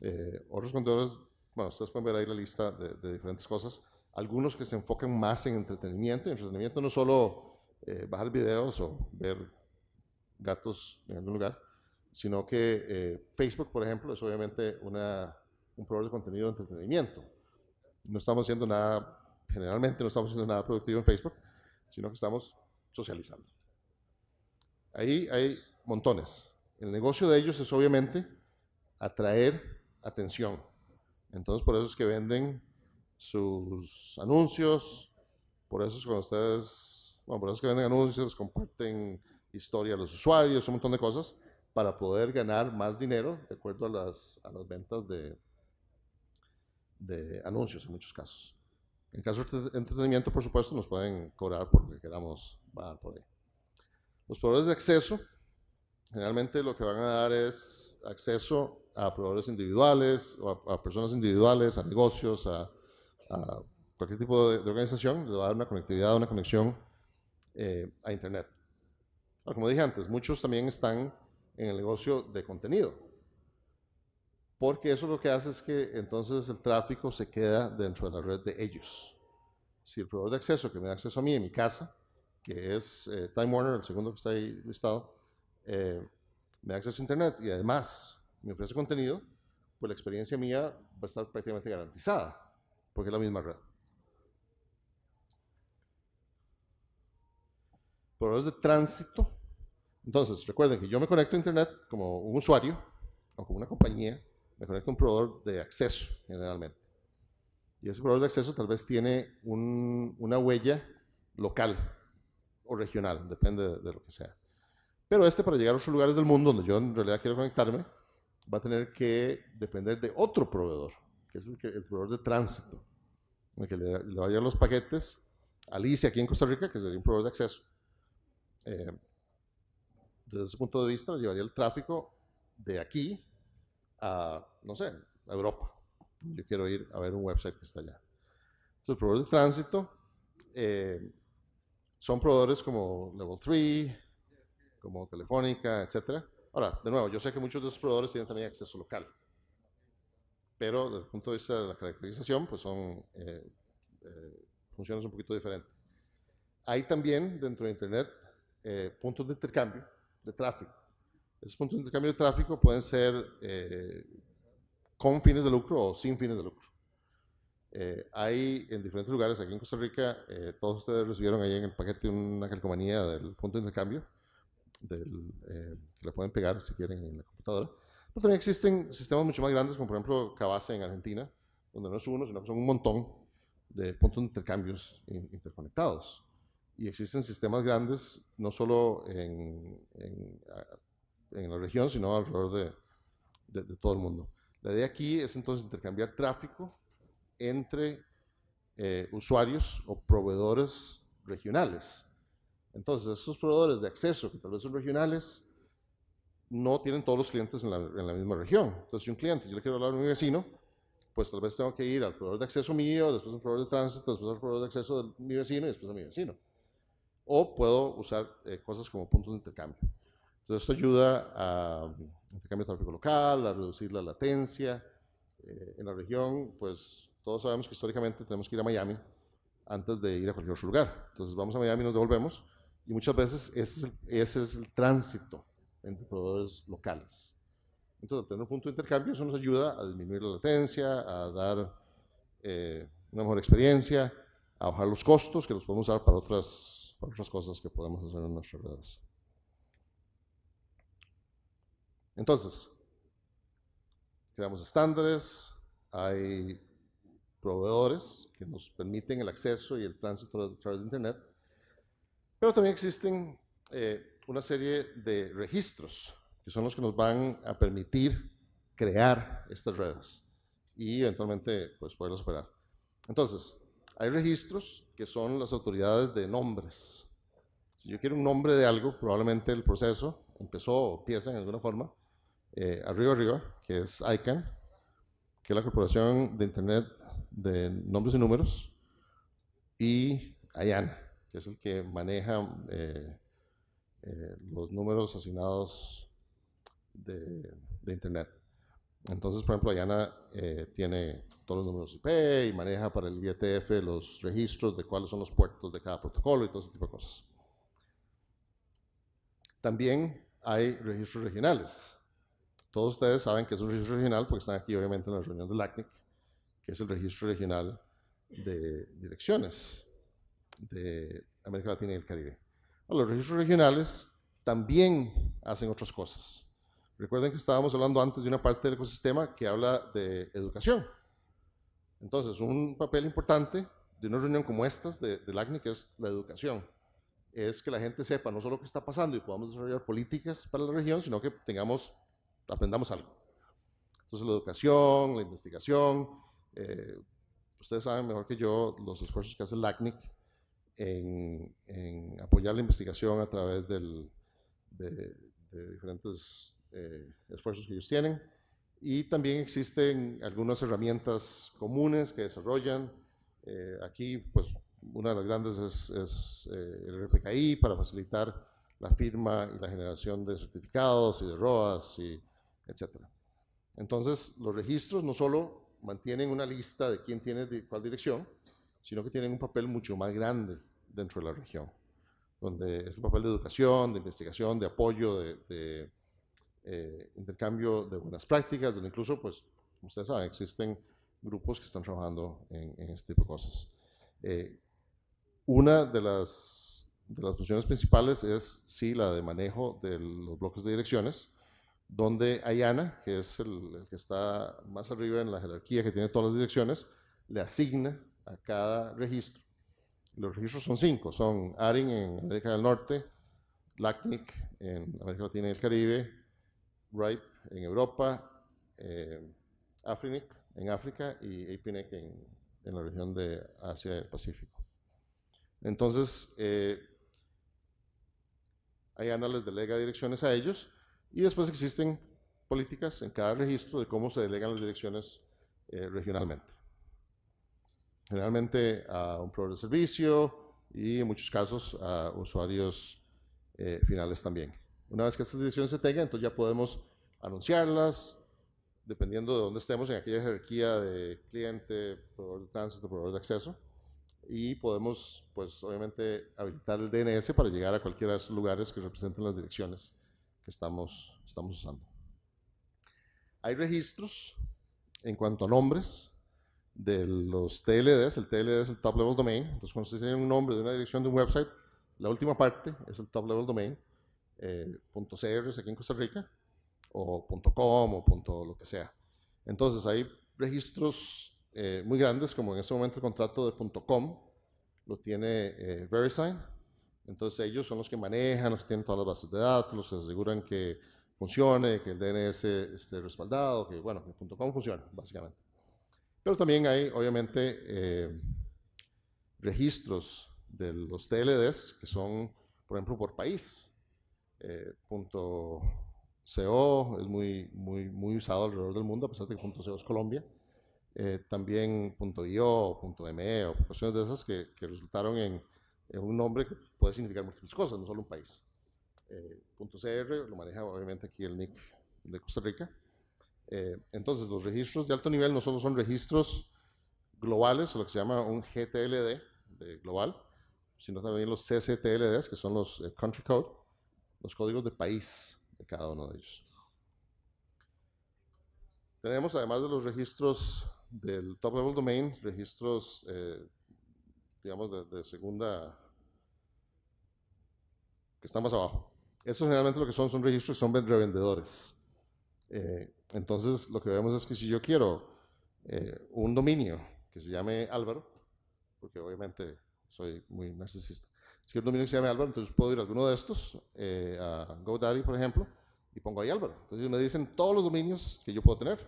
Eh, otros vendedores bueno, ustedes pueden ver ahí la lista de, diferentes cosas, algunos que se enfocan más en entretenimiento, y entretenimiento no solo eh, bajar videos o ver gatos en algún lugar, sino que eh, Facebook, por ejemplo, es obviamente un proveedor de contenido de entretenimiento. No estamos haciendo nada, generalmente no estamos haciendo nada productivo en Facebook, sino que estamos socializando. Ahí hay montones. El negocio de ellos es obviamente atraer atención entonces, por eso es que venden sus anuncios, por eso es cuando ustedes, bueno, por eso que venden anuncios, comparten historia a los usuarios, un montón de cosas, para poder ganar más dinero de acuerdo a las, a las ventas de, de anuncios en muchos casos. En caso de entretenimiento, por supuesto, nos pueden cobrar por lo que queramos bajar por ahí. Los proveedores de acceso, generalmente lo que van a dar es acceso a proveedores individuales, o a, personas individuales, a negocios, a, cualquier tipo de, organización, le va a dar una conectividad, una conexión eh, a Internet. como dije antes, muchos también están en el negocio de contenido, porque eso lo que hace es que entonces el tráfico se queda dentro de la red de ellos. Si el proveedor de acceso que me da acceso a mí en mi casa, que es eh, Time Warner, el segundo que está ahí listado, eh, me da acceso a Internet y además me ofrece contenido, pues la experiencia mía va a estar prácticamente garantizada, porque es la misma red. Proveedores de tránsito. Entonces, recuerden que yo me conecto a Internet como un usuario o como una compañía, me conecto a un proveedor de acceso generalmente. Y ese proveedor de acceso tal vez tiene una huella local o regional, depende de, lo que sea. Pero este para llegar a otros lugares del mundo donde yo en realidad quiero conectarme, va a tener que depender de otro proveedor, que es el, proveedor de tránsito, el que le, a los paquetes a Alicia aquí en Costa Rica, que sería un proveedor de acceso. Eh, desde ese punto de vista, llevaría el tráfico de aquí a, no sé, a Europa. Yo quiero ir a ver un website que está allá. Entonces, el proveedor de tránsito eh, son proveedores como Level 3, como Telefónica, etcétera, Ahora, de nuevo, yo sé que muchos de esos proveedores tienen también acceso local, pero desde el punto de vista de la caracterización, pues son eh, eh, funciones un poquito diferentes. Hay también dentro de Internet eh, puntos de intercambio de tráfico. Esos puntos de intercambio de tráfico pueden ser con fines de lucro o sin fines de lucro. hay en diferentes lugares, aquí en Costa Rica, todos ustedes recibieron ahí en el paquete una calcomanía del punto de intercambio del, eh, que le pueden pegar si quieren en la computadora. Pero también existen sistemas mucho más grandes, como por ejemplo Cabasa en Argentina, donde no es uno, sino que son un montón de puntos de intercambios interconectados. Y existen sistemas grandes, no solo en, en, la región, sino alrededor de, todo el mundo. La idea aquí es entonces intercambiar tráfico entre eh, usuarios o proveedores regionales. Entonces, estos proveedores de acceso, que tal vez son regionales, no tienen todos los clientes en la, misma región. Entonces, si un cliente, yo le quiero hablar a mi vecino, pues tal vez tengo que ir al proveedor de acceso mío, después al proveedor de tránsito, después al proveedor de acceso de mi vecino y después a mi vecino. O puedo usar eh, cosas como puntos de intercambio. Entonces, esto ayuda a mm, intercambio de tráfico local, a reducir la latencia. Eh, en la región, pues todos sabemos que históricamente tenemos que ir a Miami antes de ir a cualquier otro lugar. Entonces, vamos a Miami y nos devolvemos y muchas veces ese es, el, ese es el tránsito entre proveedores locales. Entonces, tener un punto de intercambio, eso nos ayuda a disminuir la latencia, a dar eh, una mejor experiencia, a bajar los costos que los podemos usar para otras, para otras cosas que podemos hacer en nuestras redes. Entonces, creamos estándares, hay proveedores que nos permiten el acceso y el tránsito a través de Internet pero también existen eh, una serie de registros que son los que nos van a permitir crear estas redes y eventualmente pues, poderlas operar. Entonces, hay registros que son las autoridades de nombres. Si yo quiero un nombre de algo, probablemente el proceso empezó o empieza en alguna forma eh, arriba arriba, que es ICANN, que es la Corporación de Internet de Nombres y Números, y IANA, que es el que maneja eh, eh, los números asignados de, Internet. Entonces, por ejemplo, Ayana eh, tiene todos los números IP y maneja para el IETF los registros de cuáles son los puertos de cada protocolo y todo ese tipo de cosas. También hay registros regionales. Todos ustedes saben que es un registro regional porque están aquí obviamente en la reunión de LACNIC, que es el registro regional de direcciones de América Latina y el Caribe. Los registros regionales también hacen otras cosas. Recuerden que estábamos hablando antes de una parte del ecosistema que habla de educación. Entonces, un papel importante de una reunión como estas de, del que es la educación, es que la gente sepa no solo qué está pasando y podamos desarrollar políticas para la región, sino que tengamos, aprendamos algo. Entonces, la educación, la investigación, eh, ustedes saben mejor que yo los esfuerzos que hace LACNIC, en, apoyar la investigación a través de, diferentes eh, esfuerzos que ellos tienen. Y también existen algunas herramientas comunes que desarrollan. Eh, aquí, pues, una de las grandes es, eh, el RPKI para facilitar la firma y la generación de certificados y de ROAS, y etc. Entonces, los registros no solo mantienen una lista de quién tiene cuál dirección, sino que tienen un papel mucho más grande dentro de la región, donde es el papel de educación, de investigación, de apoyo, de, eh, intercambio de buenas prácticas, donde incluso, pues, como ustedes saben, existen grupos que están trabajando en, este tipo de cosas. Eh, una de las, de las funciones principales es, sí, la de manejo de los bloques de direcciones, donde Ayana, que es el, que está más arriba en la jerarquía que tiene todas las direcciones, le asigna a cada registro. Los registros son cinco, son ARIN en América del Norte, LACNIC en América Latina y el Caribe, RIPE en Europa, eh, AFRINIC en África y APNIC en, la región de Asia y Pacífico. Entonces, eh, les delega direcciones a ellos y después existen políticas en cada registro de cómo se delegan las direcciones eh, regionalmente generalmente a un proveedor de servicio y en muchos casos a usuarios eh, finales también. Una vez que estas direcciones se tengan, entonces ya podemos anunciarlas, dependiendo de dónde estemos en aquella jerarquía de cliente, proveedor de tránsito, proveedor de acceso, y podemos, pues obviamente, habilitar el DNS para llegar a cualquiera de esos lugares que representen las direcciones que estamos, estamos usando. Hay registros en cuanto a nombres, de los TLDs. El TLD es el Top Level Domain. Entonces, cuando ustedes tienen un nombre de una dirección de un website, la última parte es el Top Level Domain. Eh, .cr aquí en Costa Rica, o .com, o lo que sea. Entonces, hay registros eh, muy grandes, como en este momento el contrato de .com lo tiene eh, VeriSign. Entonces, ellos son los que manejan, los que tienen todas las bases de datos, los que aseguran que funcione, que el DNS esté respaldado, que, bueno, que .com funcione, básicamente. Pero también hay, obviamente, eh, registros de los TLDs que son, por ejemplo, por país. .co eh, es muy, muy, muy usado alrededor del mundo, a pesar de que .co es Colombia. Eh, también .io, .me o cuestiones de esas que, resultaron en, en, un nombre que puede significar múltiples cosas, no solo un país. Eh, punto .cr lo maneja obviamente aquí el NIC de Costa Rica. Eh, entonces, los registros de alto nivel no solo son registros globales, lo que se llama un GTLD global, sino también los CCTLDs, que son los eh, Country Code, los códigos de país de cada uno de ellos. Tenemos, además de los registros del Top Level Domain, registros, eh, digamos, de, segunda, que están más abajo. Eso generalmente lo que son son registros que son revendedores. Eh, entonces, lo que vemos es que si yo quiero eh, un dominio que se llame Álvaro, porque obviamente soy muy narcisista, si quiero un dominio que se llame Álvaro, entonces puedo ir a alguno de estos, eh, a GoDaddy, por ejemplo, y pongo ahí Álvaro. Entonces me dicen todos los dominios que yo puedo tener.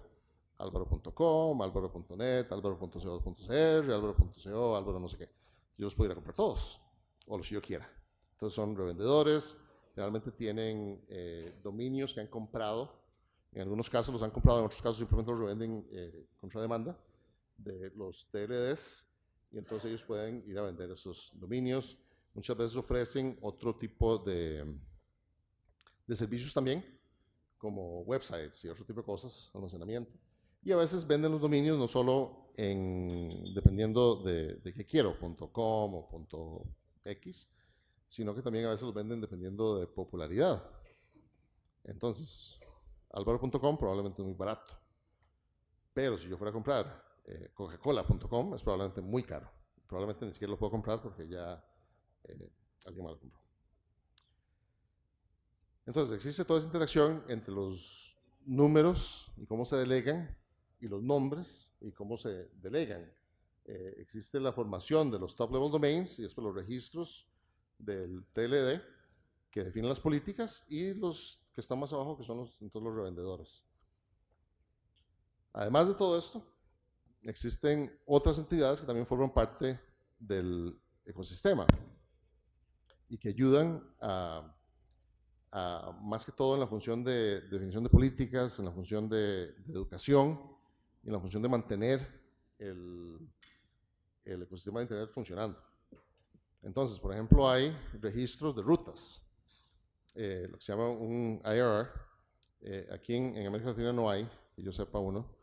Álvaro.com, álvaro.net, álvaro.co.cr, álvaro.co, álvaro no sé qué. Yo los puedo ir a comprar todos, o los que yo quiera. Entonces son revendedores, realmente tienen eh, dominios que han comprado en algunos casos los han comprado, en otros casos simplemente los revenden eh, contra demanda de los TLDs y entonces ellos pueden ir a vender esos dominios. Muchas veces ofrecen otro tipo de, de servicios también, como websites y otro tipo de cosas, almacenamiento. Y a veces venden los dominios no solo en, dependiendo de, de qué quiero, .com o .x, sino que también a veces los venden dependiendo de popularidad. Entonces, Alvaro.com probablemente es muy barato. Pero si yo fuera a comprar eh, Coca-Cola.com es probablemente muy caro. Probablemente ni siquiera lo puedo comprar porque ya eh, alguien me lo compró. Entonces, existe toda esa interacción entre los números y cómo se delegan y los nombres y cómo se delegan. Eh, existe la formación de los top level domains y después los registros del TLD que definen las políticas y los que están más abajo, que son los, los revendedores. Además de todo esto, existen otras entidades que también forman parte del ecosistema y que ayudan a, más que todo en la función de, definición de políticas, en la función de, educación y en la función de mantener el, el ecosistema de Internet funcionando. Entonces, por ejemplo, hay registros de rutas eh, lo que se llama un IRR. Eh, aquí en, en, América Latina no hay, que yo sepa uno,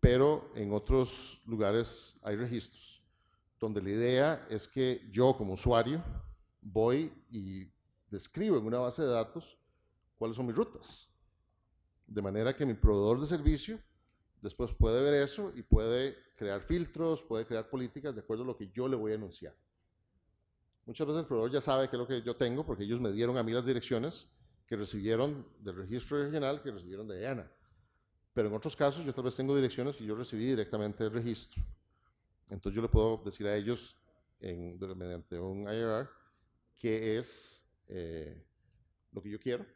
pero en otros lugares hay registros, donde la idea es que yo como usuario voy y describo en una base de datos cuáles son mis rutas, de manera que mi proveedor de servicio después puede ver eso y puede crear filtros, puede crear políticas de acuerdo a lo que yo le voy a anunciar. Muchas veces el proveedor ya sabe qué es lo que yo tengo porque ellos me dieron a mí las direcciones que recibieron del registro regional, que recibieron de EANA. Pero en otros casos yo tal vez tengo direcciones que yo recibí directamente del registro. Entonces yo le puedo decir a ellos mediante un IRR qué es eh, lo que yo quiero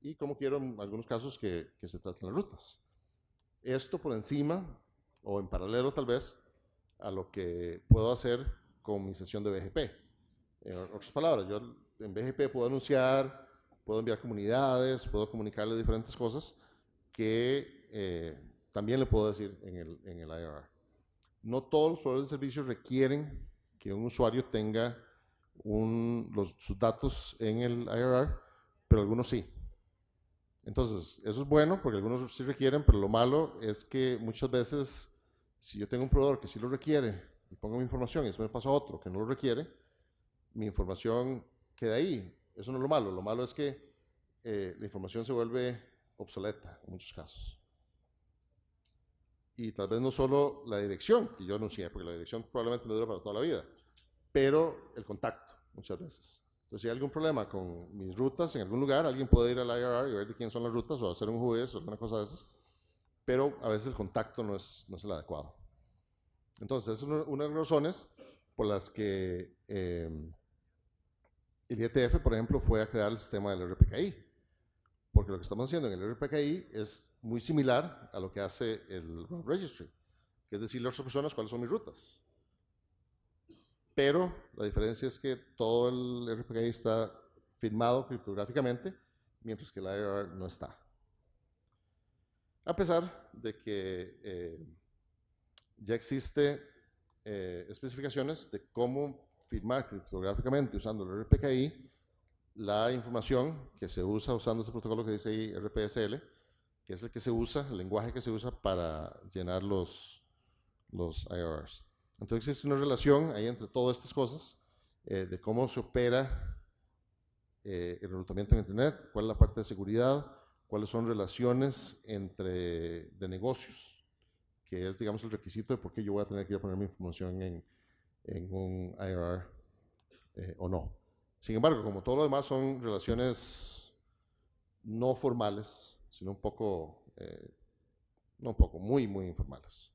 y cómo quiero en algunos casos que, que se traten las rutas. Esto por encima o en paralelo tal vez a lo que puedo hacer con mi sesión de BGP. En otras palabras, yo en BGP puedo anunciar, puedo enviar comunidades, puedo comunicarle diferentes cosas que eh, también le puedo decir en el, en IRR. No todos los proveedores de servicios requieren que un usuario tenga sus datos en el IRR, pero algunos sí. Entonces, eso es bueno porque algunos sí requieren, pero lo malo es que muchas veces, si yo tengo un proveedor que sí lo requiere y pongo mi información y eso me pasa a otro que no lo requiere, mi información queda ahí. Eso no es lo malo, lo malo es que eh, la información se vuelve obsoleta en muchos casos. Y tal vez no solo la dirección, que yo anuncié, porque la dirección probablemente me dura para toda la vida, pero el contacto muchas veces. Entonces, si hay algún problema con mis rutas en algún lugar, alguien puede ir al IRR y ver de quién son las rutas o hacer un juez o alguna cosa de esas, pero a veces el contacto no es, no el adecuado. Entonces, es una, de las razones por las que eh, el IETF, por ejemplo, fue a crear el sistema del RPKI, porque lo que estamos haciendo en el RPKI es muy similar a lo que hace el route Registry, que es decirle a otras personas cuáles son mis rutas. Pero la diferencia es que todo el RPKI está firmado criptográficamente, mientras que el IRR no está. A pesar de que eh, ya existe eh, especificaciones de cómo firmar criptográficamente usando el RPKI la información que se usa usando ese protocolo que dice ahí RPSL, que es el que se usa, el lenguaje que se usa para llenar los, los IRs Entonces existe una relación ahí entre todas estas cosas eh, de cómo se opera eh, el reclutamiento en Internet, cuál es la parte de seguridad, cuáles son relaciones entre, de negocios, que es, digamos, el requisito de por qué yo voy a tener que poner mi información en, en un IRR eh, o no. Sin embargo, como todo lo demás son relaciones no formales, sino un poco, eh, no un poco, muy, muy informales.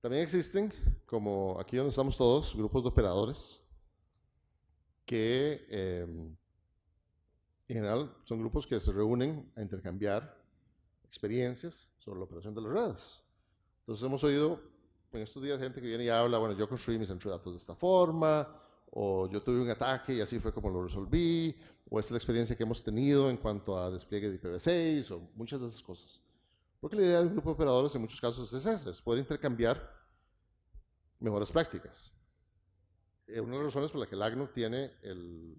También existen, como aquí donde estamos todos, grupos de operadores que em, en general son grupos que se reúnen a intercambiar experiencias sobre la operación de las redes. Entonces hemos oído pues, en estos días hay gente que viene y habla, bueno, yo construí mis centros de datos de esta forma, o yo tuve un ataque y así fue como lo resolví, o es la experiencia que hemos tenido en cuanto a despliegue de IPv6, o muchas de esas cosas. Porque la idea del grupo de operadores en muchos casos es esa, es poder intercambiar mejores prácticas. Eh, una de las razones por la que el AGNO tiene el,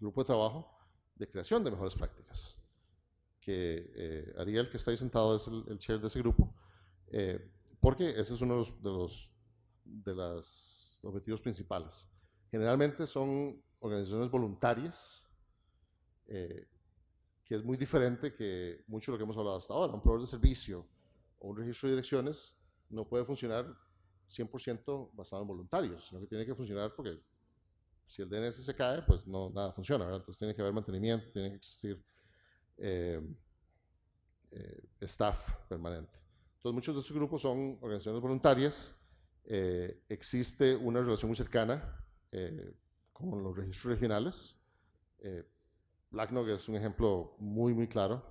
grupo de trabajo de creación de mejores prácticas, que eh, Ariel, que está ahí sentado, es el, chair de ese grupo, eh, porque ese es uno de los, de los, objetivos principales. Generalmente son organizaciones voluntarias, eh, que es muy diferente que mucho de lo que hemos hablado hasta ahora. Un proveedor de servicio o un registro de direcciones no puede funcionar 100% basado en voluntarios, sino que tiene que funcionar porque si el DNS se cae, pues no, nada funciona, Entonces tiene que haber mantenimiento, tiene que existir eh, eh, staff permanente. Entonces, muchos de estos grupos son organizaciones voluntarias. Eh, existe una relación muy cercana eh, con los registros regionales. Eh, Blacknog es un ejemplo muy, muy claro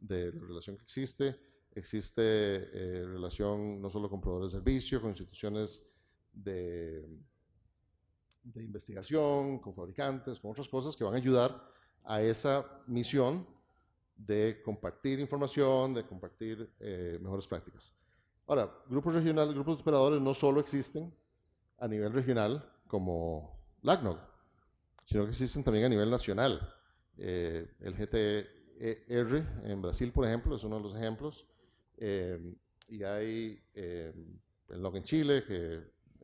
de la relación que existe. Existe relación no solo con proveedores de servicio, con instituciones de, de investigación, con fabricantes, con otras cosas que van a ayudar a esa misión de compartir información, de compartir eh, mejores prácticas. Ahora, grupos regionales, grupos de operadores no solo existen a nivel regional como LACNOG, sino que existen también a nivel nacional. Eh, el GTR e en Brasil, por ejemplo, es uno de los ejemplos. Eh, y hay el NoG en Chile, que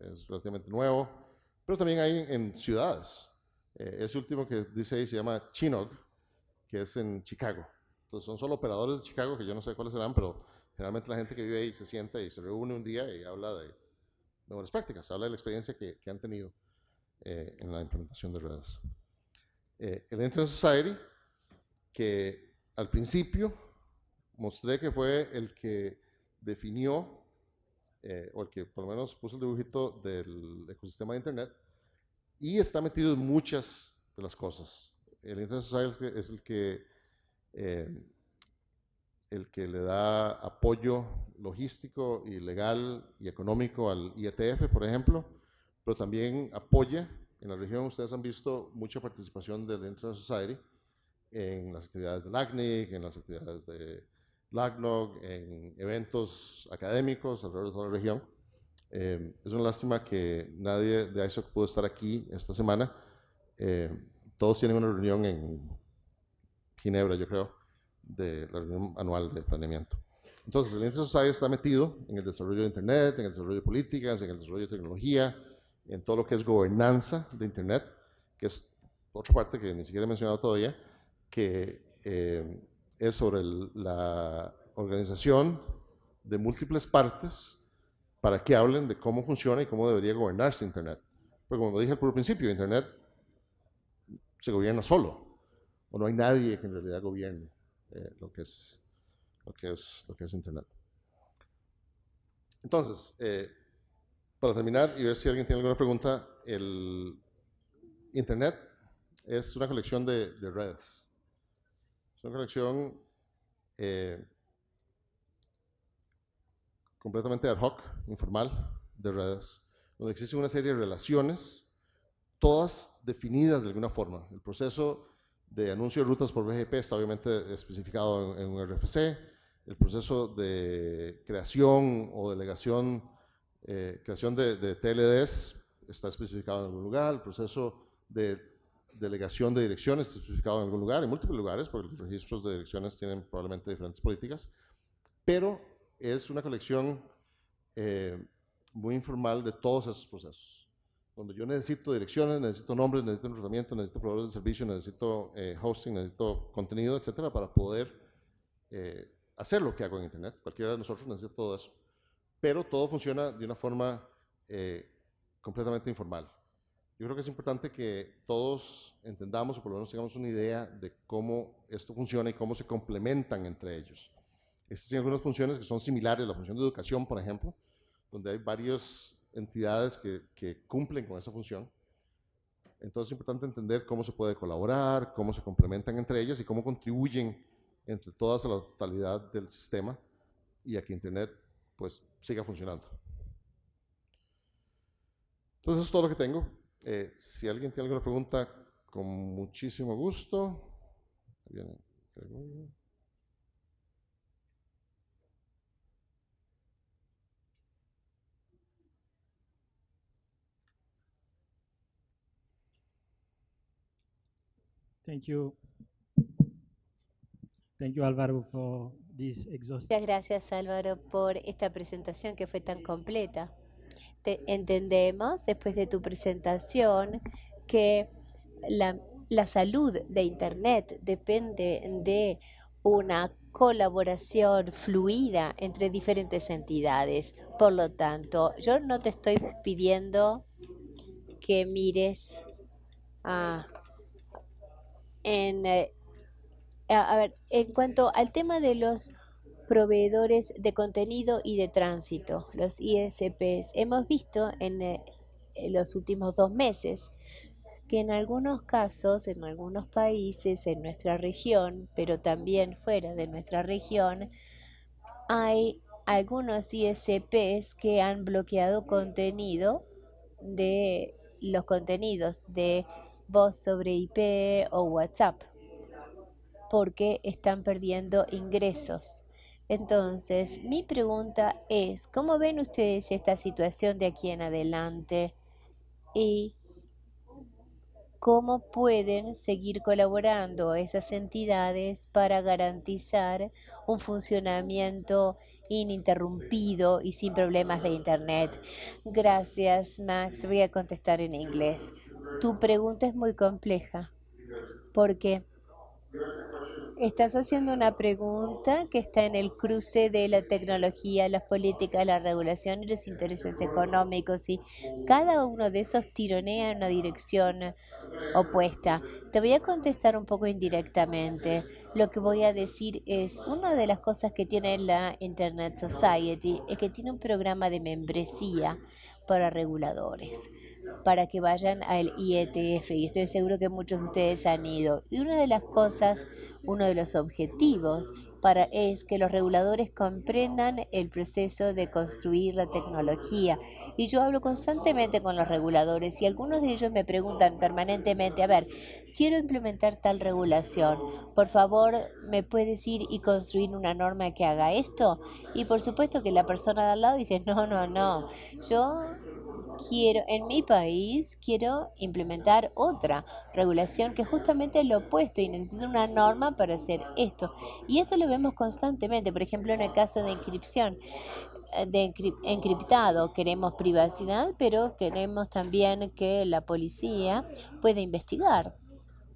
es relativamente nuevo, pero también hay en, en ciudades. ese último que dice ahí se llama CHINOG, que es en Chicago. Pues, son solo operadores de Chicago, que yo no sé cuáles serán, pero generalmente la gente que vive ahí se sienta y se reúne un día y habla de mejores prácticas, habla de la experiencia que, que han tenido eh, en la implementación de redes. Eh, el Internet Society, que al principio mostré que fue el que definió, eh, o el que por lo menos puso el dibujito del ecosistema de Internet, y está metido en muchas de las cosas. El Internet Society es el que eh, el que le da apoyo logístico y legal y económico al IETF, por ejemplo, pero también apoya, en la región ustedes han visto mucha participación del Internet Society en las actividades de LACNIC, en las actividades de LACNOG, en eventos académicos alrededor de toda la región. Eh, es una lástima que nadie de ISOC pudo estar aquí esta semana. Eh, todos tienen una reunión en Ginebra, yo creo, de la reunión anual de planeamiento. Entonces, el Internet Society está metido en el desarrollo de Internet, en el desarrollo de políticas, en el desarrollo de tecnología, en todo lo que es gobernanza de Internet, que es otra parte que ni siquiera he mencionado todavía, que eh, es sobre la organización de múltiples partes para que hablen de cómo funciona y cómo debería gobernarse Internet. Porque como dije al principio, Internet se gobierna solo o no hay nadie que en realidad gobierne eh, lo, que es, lo, Internet. Entonces, eh, para terminar y ver si alguien tiene alguna pregunta, el Internet es una colección de, redes. Es una colección eh, completamente ad hoc, informal, de redes, donde existe una serie de relaciones, todas definidas de alguna forma. El proceso de anuncio de rutas por BGP está obviamente especificado en, un RFC. El proceso de creación o delegación, eh, creación de, TLDs está especificado en algún lugar. El proceso de delegación de direcciones está especificado en algún lugar, en múltiples lugares, porque los registros de direcciones tienen probablemente diferentes políticas. Pero es una colección eh, muy informal de todos esos procesos. Cuando yo necesito direcciones, necesito nombres, necesito enrutamiento, necesito proveedores de servicio, necesito eh, hosting, necesito contenido, etcétera, para poder eh, hacer lo que hago en Internet. Cualquiera de nosotros necesita todo eso. Pero todo funciona de una forma eh, completamente informal. Yo creo que es importante que todos entendamos o por lo menos tengamos una idea de cómo esto funciona y cómo se complementan entre ellos. Existen algunas funciones que son similares, la función de educación, por ejemplo, donde hay varios entidades que, cumplen con esa función. Entonces es importante entender cómo se puede colaborar, cómo se complementan entre ellas y cómo contribuyen entre todas a la totalidad del sistema y a que Internet pues siga funcionando. Entonces eso es todo lo que tengo. Eh, si alguien tiene alguna pregunta, con muchísimo gusto. Muchas gracias, Álvaro, por esta presentación que fue tan completa. Te entendemos, después de tu presentación, que la salud de Internet depende de una colaboración fluida entre diferentes entidades. Por lo tanto, yo no te estoy pidiendo que mires a en, eh, ver, en cuanto al tema de los proveedores de contenido y de tránsito, los ISPs, hemos visto eh, en los últimos dos meses que en algunos casos, en algunos países, en nuestra región, pero también fuera de nuestra región, hay algunos ISPs que han bloqueado contenido de los contenidos de voz sobre IP o WhatsApp, porque están perdiendo ingresos. Entonces, mi pregunta es, ¿cómo ven ustedes esta situación de aquí en adelante? ¿Y cómo pueden seguir colaborando esas entidades para garantizar un funcionamiento ininterrumpido y sin problemas de Internet? Gracias, Max. Voy a contestar en inglés. Tu pregunta es muy compleja porque estás haciendo una pregunta que está en el cruce de la tecnología, las políticas, la regulación y los intereses económicos y cada uno de esos tironea en una dirección opuesta. Te voy a contestar un poco indirectamente. Lo que voy a decir es, una de las cosas que tiene la Internet Society es que tiene un programa de membresía para reguladores para que vayan al IETF y estoy seguro que muchos de ustedes han ido. Y una de las cosas, uno de los objetivos para, es que los reguladores comprendan el proceso de construir la tecnología. Y yo hablo constantemente con los reguladores y algunos de ellos me preguntan permanentemente, a ver, quiero implementar tal regulación, por favor, ¿me puedes ir y construir una norma que haga esto? Y por supuesto que la persona de al lado dice, no, no, no, yo quiero, en mi país quiero implementar otra regulación que justamente es lo opuesto y necesito una norma para hacer esto. Y esto lo vemos constantemente, por ejemplo, en el caso de inscripción eh, de encriptado. Queremos privacidad, pero queremos también que la policía pueda investigar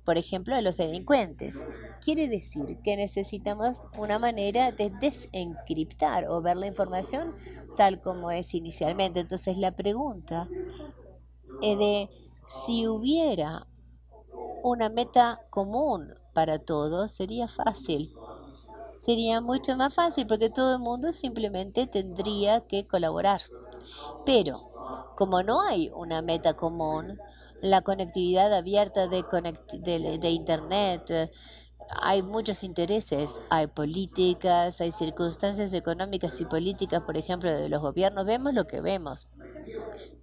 por ejemplo, a los delincuentes. Quiere decir que necesitamos una manera de desencriptar o ver la información tal como es inicialmente. Entonces la pregunta es eh, de si hubiera una meta común para todos, sería fácil. Sería mucho más fácil porque todo el mundo simplemente tendría que colaborar. Pero como no hay una meta común, la conectividad abierta de, Internet. Hay muchos intereses, hay políticas, hay circunstancias económicas y políticas, por ejemplo, de los gobiernos. Vemos lo que vemos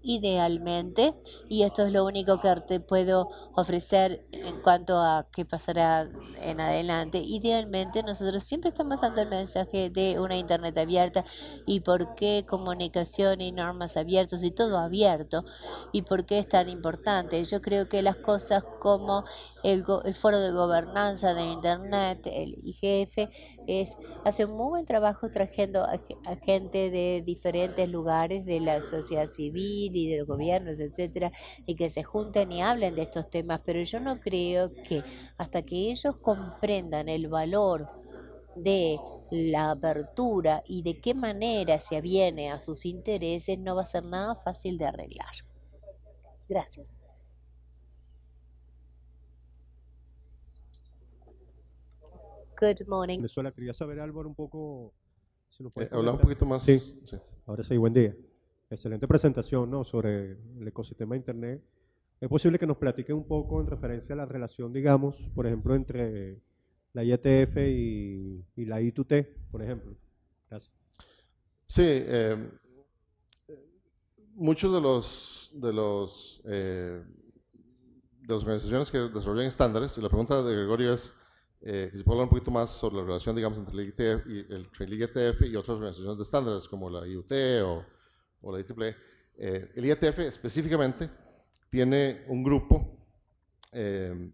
idealmente, y esto es lo único que te puedo ofrecer en cuanto a qué pasará en adelante. Idealmente nosotros siempre estamos dando el mensaje de una Internet abierta y por qué comunicación y normas abiertas y todo abierto y por qué es tan importante. Yo creo que las cosas como el, el foro de gobernanza de Internet, el IGF, es, hace un muy buen trabajo trayendo a, a, gente de diferentes lugares, de la sociedad civil y de los gobiernos, etcétera, y que se junten y hablen de estos temas. Pero yo no creo que hasta que ellos comprendan el valor de la apertura y de qué manera se aviene a sus intereses, no va a ser nada fácil de arreglar. Gracias. Good morning. Venezuela, quería saber, Álvaro, un poco. Si lo eh, hablar un poquito más. Sí. Ahora sí, buen día. Excelente presentación ¿no? sobre el ecosistema de Internet. Es posible que nos platique un poco en referencia a la relación, digamos, por ejemplo, entre la IETF y, y la e t por ejemplo. Gracias. Sí, em, muchos de los de los eh, de las organizaciones que desarrollan estándares, y la pregunta de Gregorio es eh, puedo hablar un poquito más sobre la relación, digamos, entre el y, y otras organizaciones de estándares como la IUT o, la IEEE. Eh, el IETF específicamente tiene un grupo eh,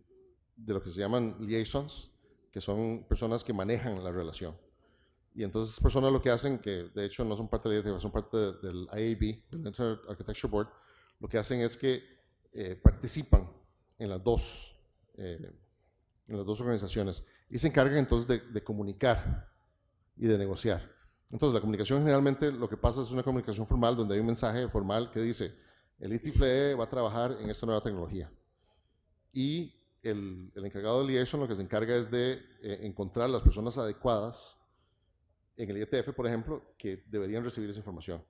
de lo que se llaman liaisons, que son personas que manejan la relación. Y entonces personas lo que hacen, que de hecho no son parte del IETF, son parte del IAB, del Internet Architecture Board, lo que hacen es que eh, participan en las dos eh, en las dos organizaciones, y se encargan entonces de, comunicar y de negociar. Entonces, la comunicación generalmente lo que pasa es una comunicación formal donde hay un mensaje formal que dice, el IEEE va a trabajar en esta nueva tecnología. Y el, encargado de liaison lo que se encarga es de eh, encontrar las personas adecuadas en el IETF, por ejemplo, que deberían recibir esa información.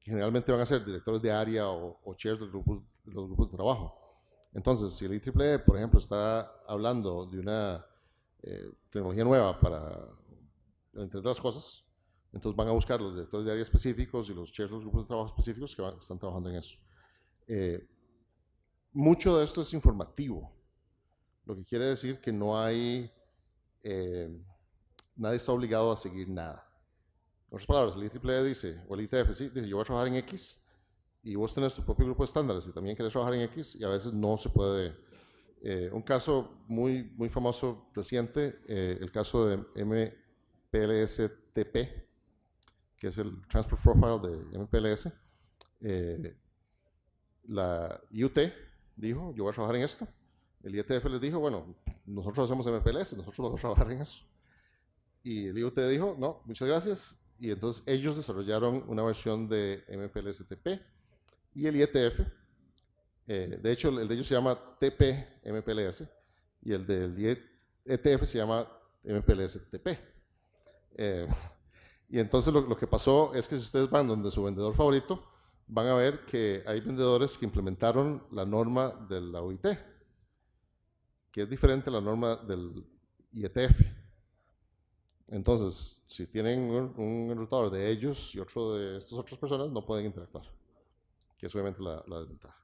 generalmente van a ser directores de área o, o chairs de los grupos de trabajo. Entonces, si el IEEE, por ejemplo, está hablando de una eh, tecnología nueva para, entre otras cosas, entonces van a buscar los directores de áreas específicos y los chairs de los grupos de trabajo específicos que están trabajando en eso. Eh, mucho de esto es informativo, lo que quiere decir que no hay, eh, nadie está obligado a seguir nada. En otras palabras, el IEEE dice, o el ITF, sí, dice, yo voy a trabajar en X, y vos tenés tu propio grupo de estándares y también querés trabajar en X y a veces no se puede. Eh, un caso muy, muy famoso reciente, eh, el caso de MPLS-TP, que es el Transport Profile de MPLS. Eh, la IUT dijo, yo voy a trabajar en esto. El IETF les dijo, bueno, nosotros hacemos MPLS, nosotros vamos a trabajar en eso. Y el IUT dijo, no, muchas gracias. Y entonces ellos desarrollaron una versión de MPLS-TP y el IETF. Eh, de hecho, el de ellos se llama TP-MPLS y el del ETF e se llama MPLS-TP. Eh, y entonces lo, que pasó es que si ustedes van donde su vendedor favorito, van a ver que hay vendedores que implementaron la norma de la OIT, que es diferente a la norma del IETF. Entonces, si tienen un, un enrutador de ellos y otro de estas otras personas, no pueden interactuar que es obviamente la, la desventaja.